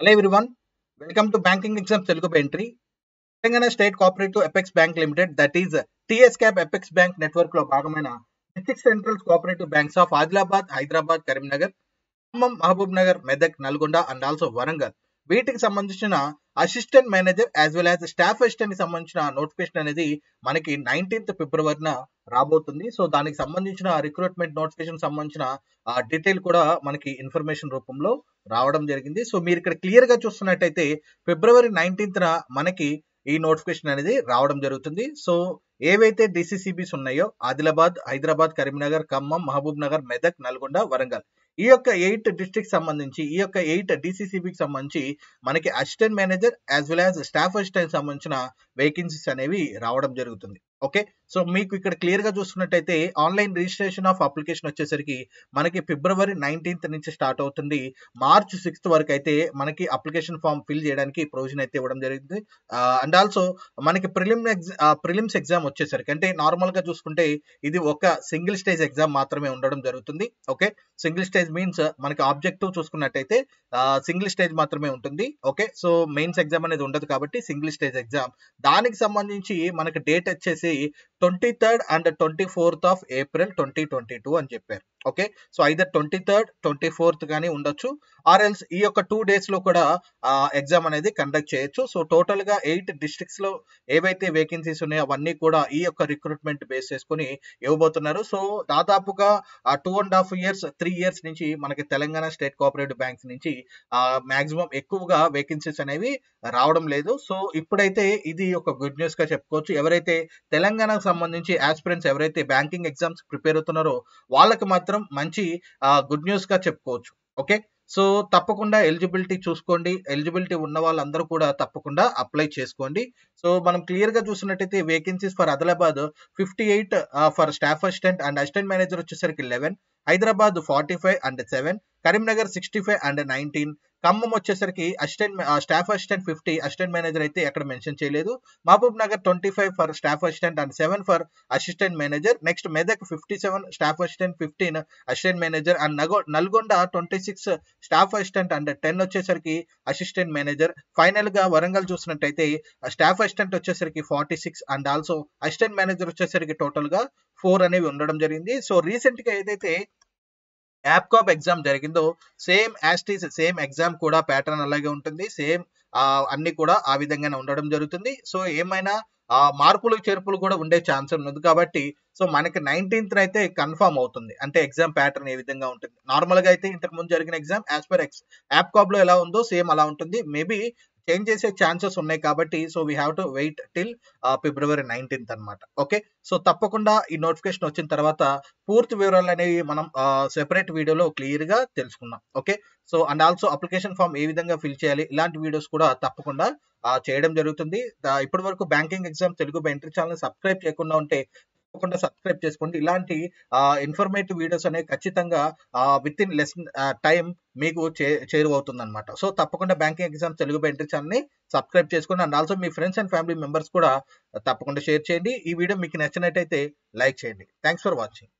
hello everyone welcome to banking exam Telugu entry Telangana state cooperative apex bank limited that is TS CAB apex bank network లో భాగమైన district central cooperative banks of Adilabad Hyderabad Karimnagar Khammam Mahabubnagar Medak Nalgonda and also Warangal వీటికి సంబంధించిన assistant manager as well as staff assistant కి సంబంధించిన notification అనేది మనకి nineteenth ఫిబ్రవరిన రాబోతుంది so దానికి సంబంధించిన రిక్రూట్మెంట్ నోటిఫికేషన్ సంబంధించిన ఆ డీటెయిల్ కూడా మనకి ఇన్ఫర్మేషన్ రూపంలో రావడం జరిగింది సో మీరు ఇక్కడ క్లియర్ గా చూస్తున్నట్టయితే ఫిబ్రవరి నైన్టీన్త్న మనకి ఈ నోటిఫికేషన్ అనేది రావడం జరుగుతుంది సో ఏవైతే డిసిసిబిస్ ఉన్నాయో ఆదిలాబాద్ హైదరాబాద్ కరీంనగర్ ఖమ్మం మహబూబ్ నగర్ మెదక్ నల్గొండ వరంగల్ ఈ యొక్క ఎయిట్ డిస్ట్రిక్ట్ సంబంధించి ఈ యొక్క ఎయిట్ డిసిసిబికి సంబంధించి మనకి assistant manager as well as staff assistant సంబంధించిన వేకెన్సీస్ అనేవి రావడం జరుగుతుంది ఓకే సో మీకు ఇక్కడ క్లియర్ గా చూసుకున్నట్టయితే ఆన్లైన్ రిజిస్ట్రేషన్ ఆఫ్ అప్లికేషన్ వచ్చేసరికి మనకి ఫిబ్రవరి నైన్టీన్త్ నుంచి స్టార్ట్ అవుతుంది మార్చ్ సిక్స్త్ వరకు అయితే మనకి అప్లికేషన్ ఫామ్ ఫిల్ చేయడానికి ప్రొవిజన్ అయితే ఇవ్వడం జరిగింది అండ్ ఆల్సో మనకి ప్రిలిమ్ ప్రిలిమ్స్ ఎగ్జామ్ వచ్చేసరికి అంటే నార్మల్ గా చూసుకుంటే ఇది ఒక సింగిల్ స్టేజ్ ఎగ్జామ్ మాత్రమే ఉండడం జరుగుతుంది ఓకే సింగిల్ స్టేజ్ మీన్స్ మనకి ఆబ్జెక్టివ్ చూసుకున్నట్టయితే సింగిల్ స్టేజ్ మాత్రమే ఉంటుంది ఓకే సో మెయిన్స్ ఎగ్జామ్ అనేది ఉండదు కాబట్టి సింగిల్ స్టేజ్ ఎగ్జామ్ దానికి సంబంధించి మనకి డేట్ వచ్చేసి twenty third and twenty fourth of April twenty twenty two అని చెప్పారు okay so either twenty third twenty fourth కానీ ఉండొచ్చు ఆర్ ఎల్స్ ఈ యొక్క టూ డేస్ లో కూడా ఎగ్జామ్ అనేది కండక్ట్ చేయొచ్చు సో టోటల్ గా ఎయిట్ లో ఏవైతే వేకెన్సీస్ ఉన్నాయో అవన్నీ కూడా ఈ యొక్క రిక్రూట్మెంట్ బేస్ చేసుకుని ఇవ్వబోతున్నారు సో దాదాపుగా two and half years three years నుంచి మనకి తెలంగాణ స్టేట్ కోఆపరేటివ్ బ్యాంక్స్ నుంచి మాక్సిమం ఎక్కువగా వేకెన్సీస్ అనేవి రావడం లేదు సో ఇప్పుడైతే ఇది ఒక గుడ్ గా చెప్పుకోవచ్చు ఎవరైతే తెలంగాణకు సంబంధించి ఆస్పిరెంట్స్ ఎవరైతే బ్యాంకింగ్ ఎగ్జామ్స్ ప్రిపేర్ అవుతున్నారో వాళ్ళకి మాత్రం మాత్రం మంచి గుడ్ న్యూస్ గా చెప్పుకోవచ్చు ఓకే సో తప్పకుండా ఎలిజిబిలిటీ చూసుకోండి ఎలిజిబిలిటీ ఉన్న వాళ్ళందరూ కూడా తప్పకుండా అప్లై చేసుకోండి సో మనం క్లియర్ గా చూసినట్టయితే vacancies for Adilabad fifty eight for staff assistant and assistant manager వచ్చేసరికి eleven Hyderabad forty five and seven Karimnagar sixty five and nineteen Khammam వచ్చేసరికి assistant staff assistant fifty assistant manager అయితే ఎక్కడ మెన్షన్ చేయలేదు Mahabubnagar twenty five for staff assistant and seven for assistant manager next Medak fifty seven staff assistant fifteen assistant manager and నగో Nalgonda twenty six staff assistant and ten వచ్చేసరికి assistant manager final గా వరంగల్ చూసినట్టయితే staff assistant వచ్చేసరికి forty six and also assistant manager వచ్చేసరికి total గా four అనేవి ఉండడం జరిగింది సో రీసెంట్ గా ఏదైతే యాప్కాప్ ఎగ్జామ్ జరిగిందో సేమ్ యాస్టీస్ సేమ్ ఎగ్జామ్ కూడా ప్యాటర్న్ అలాగే ఉంటుంది సేమ్ అన్ని కూడా ఆ విధంగానే ఉండడం జరుగుతుంది సో ఏమైనా మార్పులు చేర్పులు కూడా ఉండే ఛాన్స్ ఉన్నది కాబట్టి సో మనకి నైన్టీన్త్ అయితే కన్ఫర్మ్ అవుతుంది అంటే ఎగ్జామ్ ప్యాటర్న్ ఏ విధంగా ఉంటుంది నార్మల్ గా అయితే ఇంతకు ముందు జరిగిన exam as per ex APCOB లో ఎలా ఉందో సేమ్ అలా ఉంటుంది మేబీ చేంజ్ చేసే ఛాన్సెస్ ఉన్నాయి కాబట్టి so we have to wait till February nineteenth అనమాట ఓకే సో తప్పకుండా ఈ నోటిఫికేషన్ వచ్చిన తర్వాత పూర్తి వివరాలు అనేవి మనం సెపరేట్ వీడియోలో క్లియర్గా తెలుసుకుందాం okay so and also application form ఏ విధంగా ఫిల్ చేయాలి ఇలాంటి వీడియోస్ కూడా తప్పకుండా చేయడం జరుగుతుంది ఇప్పటి వరకు banking exam Telugu entry channel subscribe చేయకుండా ఉంటే తప్పకుండా సబ్స్క్రైబ్ చేసుకోండి ఇలాంటి ఇన్ఫర్మేటివ్ వీడియోస్ అనేవి ఖచ్చితంగా విత్ ఇన్ లెస్ టైం మీకు చే చేరువవుతుంది అనమాట సో తప్పకుండా బ్యాంకింగ్ ఎగ్జామ్స్ తెలుగు ఎంట్రీ ని సబ్స్క్రైబ్ చేసుకోండి అండ్ ఆల్సో మీ ఫ్రెండ్స్ అండ్ ఫ్యామిలీ మెంబర్స్ కూడా తప్పకుండా షేర్ చేయండి ఈ వీడియో మీకు నచ్చినట్టయితే లైక్ చేయండి థ్యాంక్స్ ఫర్ వాచింగ్